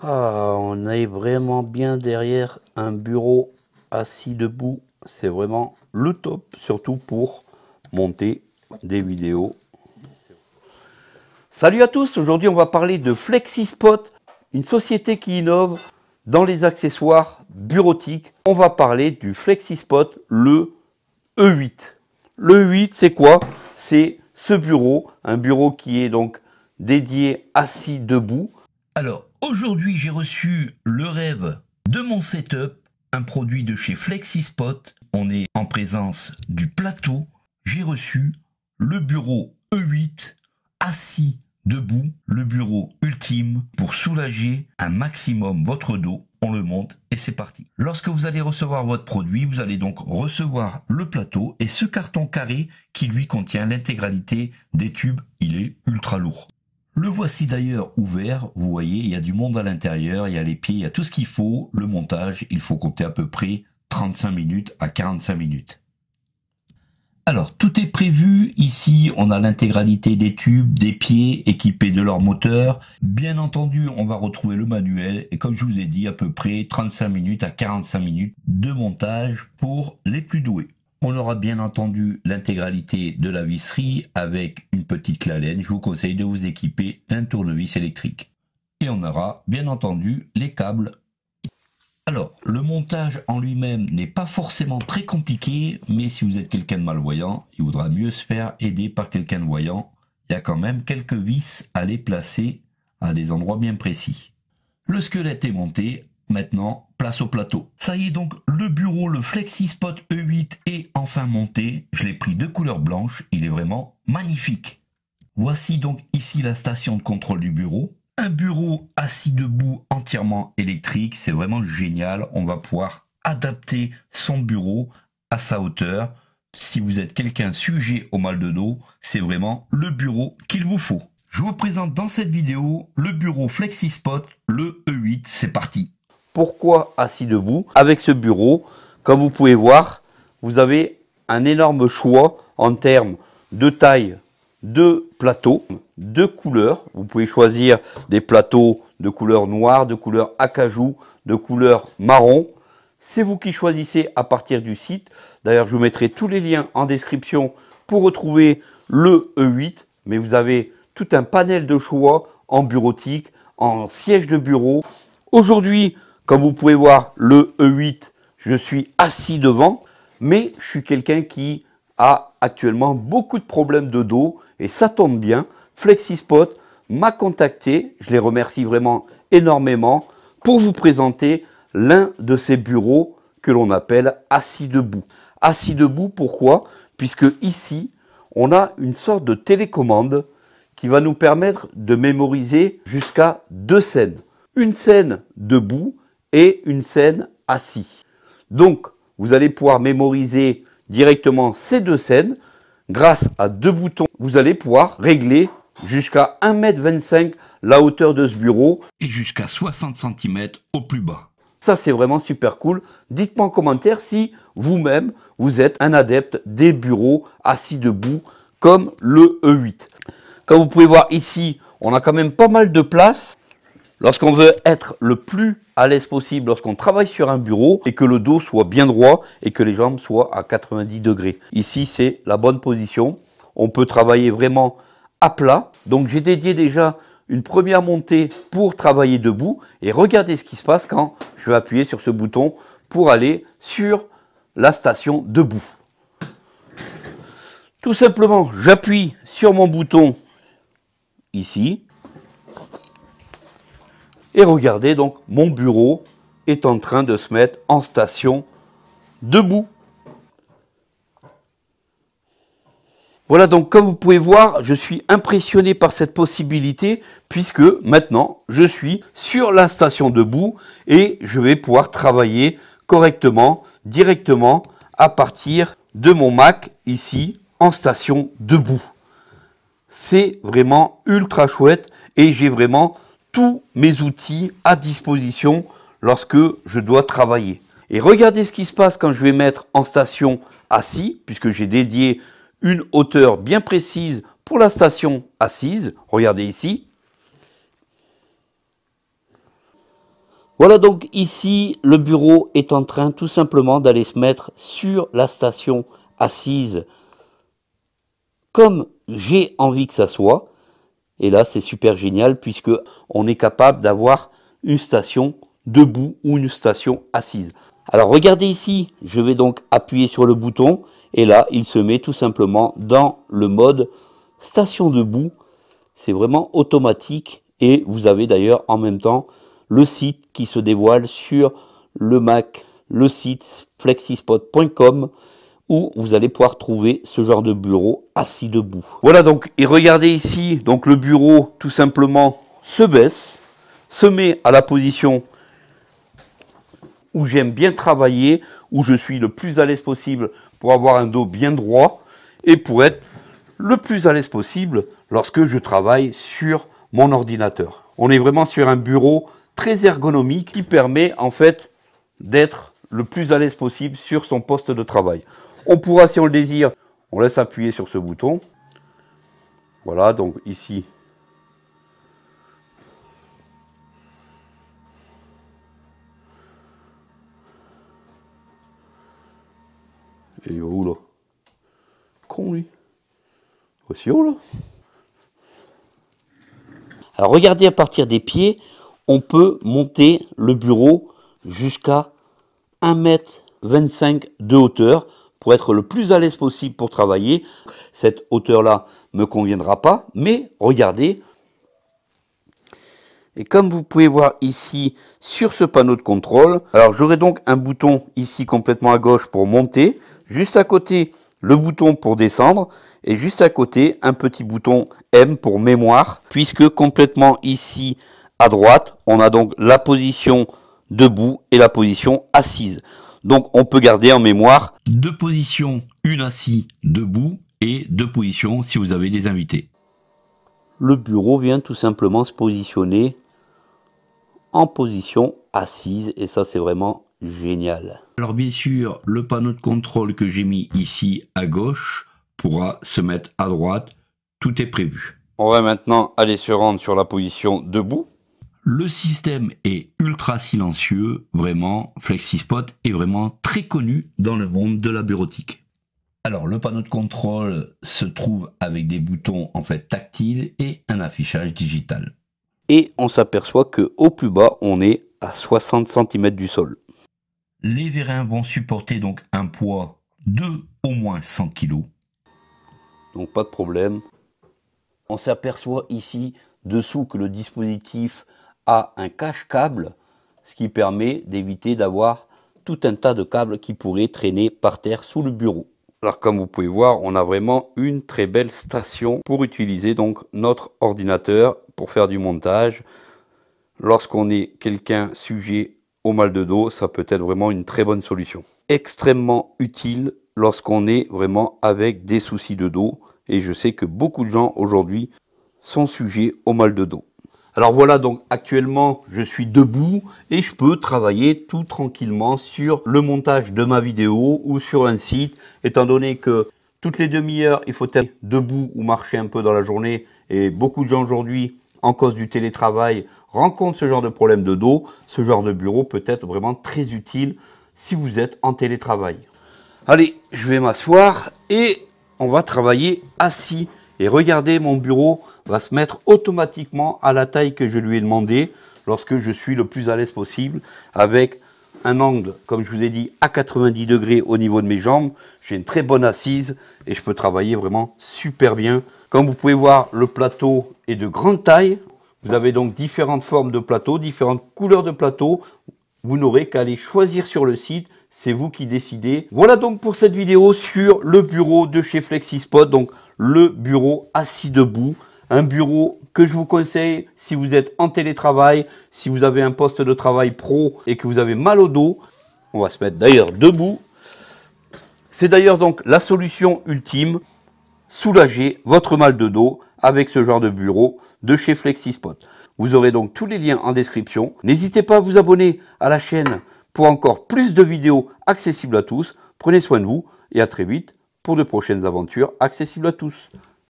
Ah, on est vraiment bien derrière un bureau assis debout. C'est vraiment le top, surtout pour monter des vidéos. Salut à tous, aujourd'hui on va parler de FlexiSpot, une société qui innove dans les accessoires bureautiques. On va parler du FlexiSpot, le E8. Le E8, c'est quoi C'est ce bureau, un bureau qui est donc dédié assis debout. Alors, Aujourd'hui, j'ai reçu le rêve de mon setup, un produit de chez FlexiSpot. On est en présence du plateau. J'ai reçu le bureau E8 assis debout, le bureau ultime pour soulager un maximum votre dos. On le monte et c'est parti. Lorsque vous allez recevoir votre produit, vous allez donc recevoir le plateau et ce carton carré qui lui contient l'intégralité des tubes. Il est ultra lourd. Le voici d'ailleurs ouvert, vous voyez, il y a du monde à l'intérieur, il y a les pieds, il y a tout ce qu'il faut. Le montage, il faut compter à peu près 35 minutes à 45 minutes. Alors, tout est prévu. Ici, on a l'intégralité des tubes, des pieds équipés de leur moteur. Bien entendu, on va retrouver le manuel. Et comme je vous ai dit, à peu près 35 minutes à 45 minutes de montage pour les plus doués. On aura bien entendu l'intégralité de la visserie avec une petite laine Je vous conseille de vous équiper d'un tournevis électrique. Et on aura bien entendu les câbles. Alors, le montage en lui-même n'est pas forcément très compliqué, mais si vous êtes quelqu'un de malvoyant, il vaudra mieux se faire aider par quelqu'un de voyant. Il y a quand même quelques vis à les placer à des endroits bien précis. Le squelette est monté Maintenant, place au plateau. Ça y est donc, le bureau, le FlexiSpot E8 est enfin monté. Je l'ai pris de couleur blanche, il est vraiment magnifique. Voici donc ici la station de contrôle du bureau. Un bureau assis debout entièrement électrique, c'est vraiment génial. On va pouvoir adapter son bureau à sa hauteur. Si vous êtes quelqu'un sujet au mal de dos, c'est vraiment le bureau qu'il vous faut. Je vous présente dans cette vidéo le bureau FlexiSpot, le E8, c'est parti pourquoi assis debout Avec ce bureau, comme vous pouvez voir, vous avez un énorme choix en termes de taille de plateau, de couleur, Vous pouvez choisir des plateaux de couleur noire, de couleur acajou, de couleur marron. C'est vous qui choisissez à partir du site. D'ailleurs, je vous mettrai tous les liens en description pour retrouver le E8. Mais vous avez tout un panel de choix en bureautique, en siège de bureau. Aujourd'hui, comme vous pouvez voir, le E8, je suis assis devant, mais je suis quelqu'un qui a actuellement beaucoup de problèmes de dos, et ça tombe bien, FlexiSpot m'a contacté, je les remercie vraiment énormément, pour vous présenter l'un de ces bureaux que l'on appelle assis debout. Assis debout, pourquoi Puisque ici, on a une sorte de télécommande qui va nous permettre de mémoriser jusqu'à deux scènes. Une scène debout et une scène assis. Donc, vous allez pouvoir mémoriser directement ces deux scènes. Grâce à deux boutons, vous allez pouvoir régler jusqu'à 1m25 la hauteur de ce bureau. Et jusqu'à 60 cm au plus bas. Ça, c'est vraiment super cool. Dites-moi en commentaire si vous-même, vous êtes un adepte des bureaux assis debout comme le E8. Comme vous pouvez voir ici, on a quand même pas mal de place. Lorsqu'on veut être le plus à l'aise possible, lorsqu'on travaille sur un bureau et que le dos soit bien droit et que les jambes soient à 90 degrés. Ici, c'est la bonne position. On peut travailler vraiment à plat. Donc j'ai dédié déjà une première montée pour travailler debout et regardez ce qui se passe quand je vais appuyer sur ce bouton pour aller sur la station debout. Tout simplement, j'appuie sur mon bouton ici, et regardez, donc, mon bureau est en train de se mettre en station debout. Voilà, donc comme vous pouvez voir, je suis impressionné par cette possibilité puisque maintenant, je suis sur la station debout et je vais pouvoir travailler correctement, directement à partir de mon Mac ici en station debout. C'est vraiment ultra chouette et j'ai vraiment mes outils à disposition lorsque je dois travailler. Et regardez ce qui se passe quand je vais mettre en station assise puisque j'ai dédié une hauteur bien précise pour la station assise. Regardez ici. Voilà donc ici, le bureau est en train tout simplement d'aller se mettre sur la station assise comme j'ai envie que ça soit. Et là, c'est super génial puisque on est capable d'avoir une station debout ou une station assise. Alors regardez ici, je vais donc appuyer sur le bouton et là, il se met tout simplement dans le mode station debout. C'est vraiment automatique et vous avez d'ailleurs en même temps le site qui se dévoile sur le Mac, le site flexispot.com où vous allez pouvoir trouver ce genre de bureau assis debout. Voilà donc, et regardez ici, donc le bureau tout simplement se baisse, se met à la position où j'aime bien travailler, où je suis le plus à l'aise possible pour avoir un dos bien droit et pour être le plus à l'aise possible lorsque je travaille sur mon ordinateur. On est vraiment sur un bureau très ergonomique qui permet en fait d'être le plus à l'aise possible sur son poste de travail. On pourra, si on le désire, on laisse appuyer sur ce bouton. Voilà, donc ici, Et il va où là Con lui. Aussi haut là Alors regardez à partir des pieds, on peut monter le bureau jusqu'à 1m25 de hauteur pour être le plus à l'aise possible pour travailler. Cette hauteur-là ne me conviendra pas, mais regardez. Et comme vous pouvez voir ici sur ce panneau de contrôle, alors j'aurai donc un bouton ici complètement à gauche pour monter, juste à côté le bouton pour descendre et juste à côté un petit bouton M pour mémoire puisque complètement ici à droite on a donc la position debout et la position assise. Donc on peut garder en mémoire deux positions, une assise debout et deux positions si vous avez des invités. Le bureau vient tout simplement se positionner en position assise et ça c'est vraiment génial. Alors bien sûr, le panneau de contrôle que j'ai mis ici à gauche pourra se mettre à droite, tout est prévu. On va maintenant aller se rendre sur la position debout. Le système est ultra silencieux, vraiment, FlexiSpot est vraiment très connu dans le monde de la bureautique. Alors le panneau de contrôle se trouve avec des boutons en fait tactiles et un affichage digital. Et on s'aperçoit que au plus bas, on est à 60 cm du sol. Les vérins vont supporter donc un poids de au moins 100 kg. Donc pas de problème. On s'aperçoit ici dessous que le dispositif un cache-câble, ce qui permet d'éviter d'avoir tout un tas de câbles qui pourraient traîner par terre sous le bureau. Alors comme vous pouvez voir, on a vraiment une très belle station pour utiliser donc notre ordinateur pour faire du montage. Lorsqu'on est quelqu'un sujet au mal de dos, ça peut être vraiment une très bonne solution. Extrêmement utile lorsqu'on est vraiment avec des soucis de dos. Et je sais que beaucoup de gens aujourd'hui sont sujets au mal de dos. Alors voilà, donc actuellement, je suis debout et je peux travailler tout tranquillement sur le montage de ma vidéo ou sur un site, étant donné que toutes les demi-heures, il faut être debout ou marcher un peu dans la journée. Et beaucoup de gens aujourd'hui, en cause du télétravail, rencontrent ce genre de problème de dos. Ce genre de bureau peut être vraiment très utile si vous êtes en télétravail. Allez, je vais m'asseoir et on va travailler assis. Et regardez, mon bureau va se mettre automatiquement à la taille que je lui ai demandé lorsque je suis le plus à l'aise possible avec un angle, comme je vous ai dit, à 90 degrés au niveau de mes jambes. J'ai une très bonne assise et je peux travailler vraiment super bien. Comme vous pouvez voir, le plateau est de grande taille. Vous avez donc différentes formes de plateaux, différentes couleurs de plateau. Vous n'aurez qu'à aller choisir sur le site, c'est vous qui décidez. Voilà donc pour cette vidéo sur le bureau de chez Flexispot, donc le bureau assis debout. Un bureau que je vous conseille si vous êtes en télétravail, si vous avez un poste de travail pro et que vous avez mal au dos. On va se mettre d'ailleurs debout. C'est d'ailleurs donc la solution ultime, soulager votre mal de dos avec ce genre de bureau de chez FlexiSpot. Vous aurez donc tous les liens en description. N'hésitez pas à vous abonner à la chaîne pour encore plus de vidéos accessibles à tous. Prenez soin de vous et à très vite pour de prochaines aventures accessibles à tous.